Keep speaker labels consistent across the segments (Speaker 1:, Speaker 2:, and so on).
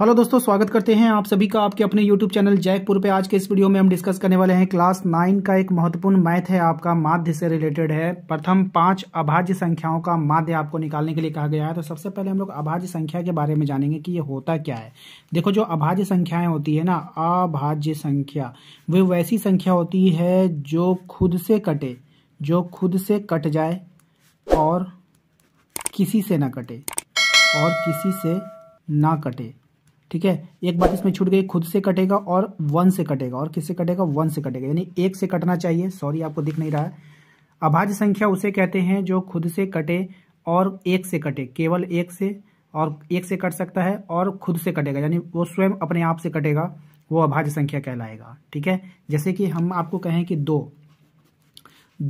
Speaker 1: hello दोस्तों स्वागत करते हैं आप सभी का आपके अपने यूट्यूब चैनल जयपुर पे आज के इस वीडियो में हम डिस्कस करने वाले हैं क्लास नाइन का एक महत्वपूर्ण मैथ है आपका माध्य से रिलेटेड है प्रथम पांच अभाज्य संख्याओं का माध्य आपको निकालने के लिए कहा गया है तो सबसे पहले हम लोग अभाज्य संख्या के बारे में जानेंगे कि ये होता क्या है देखो जो अभाज्य संख्याएं होती है ना अभाज्य संख्या वे वैसी संख्या होती है जो खुद से कटे जो खुद से कट जाए और किसी से ना कटे और किसी से ना कटे ठीक है एक बात इसमें छूट गई खुद से कटेगा और वन से कटेगा और किससे कटेगा वन से कटेगा यानी एक से कटना चाहिए सॉरी आपको दिख नहीं रहा है अभाज्य संख्या उसे कहते हैं जो खुद से कटे और एक से कटे केवल एक से और एक से कट सकता है और खुद से कटेगा यानी वो स्वयं अपने आप से कटेगा वो अभाज्य संख्या कहलाएगा ठीक है जैसे कि हम आपको कहें कि दो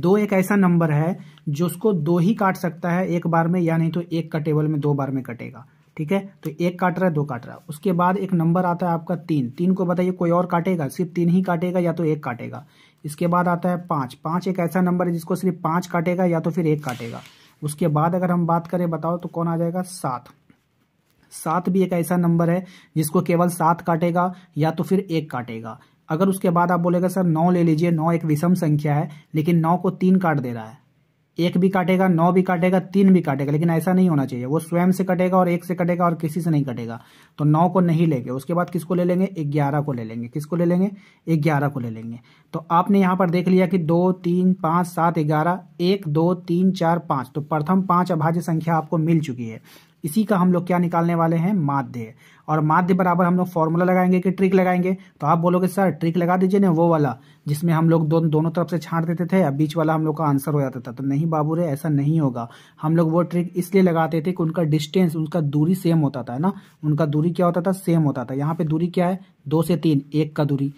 Speaker 1: दो एक ऐसा नंबर है जो उसको दो ही काट सकता है एक बार में या नहीं तो एक कटेबल में दो बार में कटेगा ठीक है तो एक काट रहा है दो काट रहा है उसके बाद एक नंबर आता है आपका तीन तीन को बताइए कोई और काटेगा सिर्फ तीन ही काटेगा या तो एक काटेगा इसके बाद आता है पाँच पाँच एक ऐसा नंबर है जिसको सिर्फ पाँच काटेगा या तो फिर एक काटेगा उसके बाद अगर हम बात करें बताओ तो कौन आ जाएगा सात सात भी एक ऐसा नंबर है जिसको केवल सात काटेगा या तो फिर एक काटेगा अगर उसके बाद आप बोलेगा सर नौ ले लीजिए नौ एक विषम संख्या है लेकिन नौ को तीन काट दे रहा है एक भी काटेगा नौ भी काटेगा तीन भी काटेगा लेकिन ऐसा नहीं होना चाहिए वो स्वयं से कटेगा और एक से कटेगा और किसी से नहीं कटेगा तो नौ को नहीं लेंगे उसके बाद किसको ले लेंगे ग्यारह को ले लेंगे किसको ले लेंगे ग्यारह को ले लेंगे तो आपने यहाँ पर देख लिया कि दो तीन पाँच सात ग्यारह एक दो तीन चार पाँच तो प्रथम पाँच अभाज्य संख्या आपको मिल चुकी है इसी का हम लोग क्या निकालने वाले हैं माध्य और माध्य बराबर हम लोग फॉर्मूला लगाएंगे कि ट्रिक लगाएंगे तो आप बोलोगे सर ट्रिक लगा दीजिए ना वो वाला जिसमें हम लोग दो, दोनों तरफ से छाट देते थे या बीच वाला हम लोग का आंसर हो जाता था तो नहीं बाबू रे ऐसा नहीं होगा हम लोग वो ट्रिक इसलिए लगाते थे कि उनका डिस्टेंस उनका दूरी सेम होता था ना उनका दूरी क्या होता था सेम होता था यहाँ पे दूरी क्या है दो से तीन एक का दूरी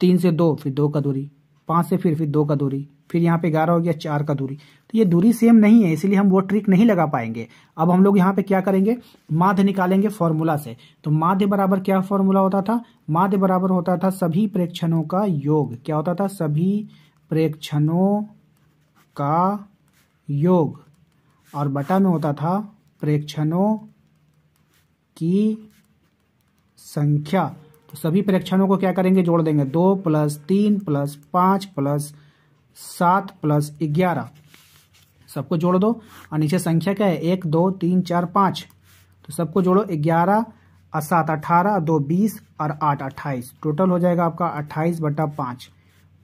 Speaker 1: तीन से दो फिर दो का दूरी पाँच से फिर फिर दो का दूरी फिर यहाँ पे ग्यारह हो गया चार का दूरी तो ये दूरी सेम नहीं है इसलिए हम वो ट्रिक नहीं लगा पाएंगे अब हम लोग यहाँ पे क्या करेंगे माध्य निकालेंगे फॉर्मूला से तो माध्य बराबर क्या फॉर्मूला होता था माध्य बराबर होता था सभी प्रेक्षणों का योग क्या होता था सभी प्रेक्षणों का योग और बटा में होता था प्रेक्षणों की संख्या तो सभी परीक्षणों को क्या करेंगे जोड़ देंगे दो प्लस तीन प्लस पाँच प्लस सात प्लस ग्यारह सबको जोड़ दो और नीचे संख्या क्या है एक दो तीन चार पाँच तो सबको जोड़ो ग्यारह और सात अठारह दो बीस और आठ अट्ठाईस टोटल हो जाएगा आपका अट्ठाईस बटा पाँच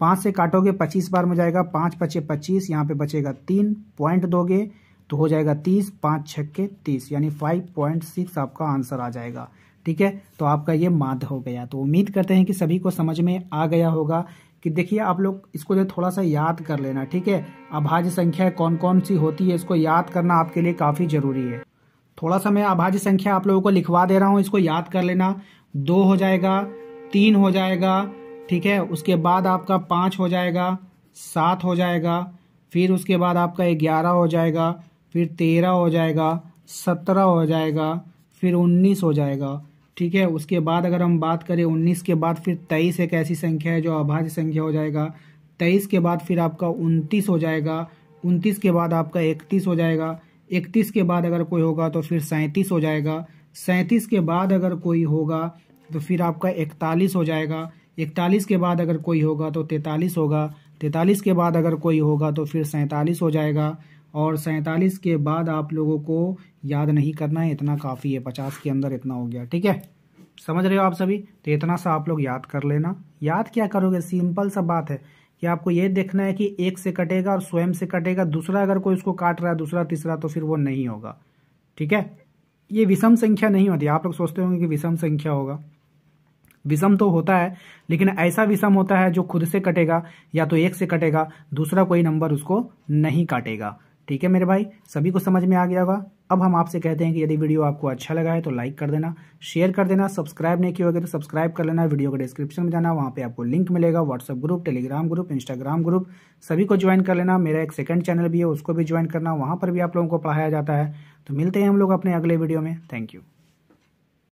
Speaker 1: पाँच से काटोगे पच्चीस बार में जाएगा पाँच पचे पच्चीस यहाँ पे बचेगा तीन पॉइंट दोगे तो हो जाएगा तीस पाँच छक्के तीस यानी फाइव पॉइंट सिक्स आपका आंसर आ जाएगा ठीक है तो आपका ये माध्य हो गया तो उम्मीद करते हैं कि सभी को समझ में आ गया होगा कि देखिए आप लोग इसको जो थोड़ा सा याद कर लेना ठीक है अभाज्य संख्या कौन कौन सी होती है इसको याद करना आपके लिए काफ़ी ज़रूरी है थोड़ा सा मैं अभाज्य संख्या आप लोगों को लिखवा दे रहा हूँ इसको याद कर लेना दो हो जाएगा तीन हो जाएगा ठीक है उसके बाद आपका पाँच हो जाएगा सात हो जाएगा फिर उसके बाद आपका ग्यारह हो जाएगा फिर तेरह हो जाएगा सत्रह हो जाएगा फिर उन्नीस हो जाएगा ठीक है उसके बाद अगर हम बात करें उन्नीस के बाद फिर तेईस एक ऐसी संख्या है जो अभाज्य संख्या हो जाएगा तेईस के बाद फिर आपका उनतीस हो जाएगा उनतीस के बाद आपका इकतीस हो जाएगा इकतीस के बाद अगर कोई होगा तो फिर सैंतीस हो जाएगा सैंतीस के बाद अगर कोई होगा तो फिर आपका इकतालीस हो जाएगा इकतालीस के बाद अगर कोई होगा तो तैंतालीस होगा तैंतालीस के बाद अगर कोई होगा तो फिर सैंतालीस हो जाएगा और सैंतालीस के बाद आप लोगों को याद नहीं करना है इतना काफ़ी है पचास के अंदर इतना हो गया ठीक है समझ रहे हो आप सभी तो इतना सा आप लोग याद कर लेना याद क्या करोगे सिंपल सा बात है कि आपको ये देखना है कि एक से कटेगा और स्वयं से कटेगा दूसरा अगर कोई उसको काट रहा है दूसरा तीसरा तो फिर वो नहीं होगा ठीक है ये विषम संख्या नहीं होती आप लोग सोचते होंगे कि विषम संख्या होगा विषम तो होता है लेकिन ऐसा विषम होता है जो खुद से कटेगा या तो एक से कटेगा दूसरा कोई नंबर उसको नहीं काटेगा ठीक है मेरे भाई सभी को समझ में आ गया होगा अब हम आपसे कहते हैं कि यदि वीडियो आपको अच्छा लगा है तो लाइक कर देना शेयर कर देना सब्सक्राइब नहीं किया होगा तो सब्सक्राइब कर लेना वीडियो के डिस्क्रिप्शन में जाना वहाँ पे आपको लिंक मिलेगा WhatsApp group Telegram group Instagram group सभी को ज्वाइन कर लेना मेरा एक सेकंड चैनल भी है उसको भी ज्वाइन करना वहाँ पर भी आप लोगों को पढ़ाया जाता है तो मिलते हैं हम लोग अपने अगले वीडियो में थैंक यू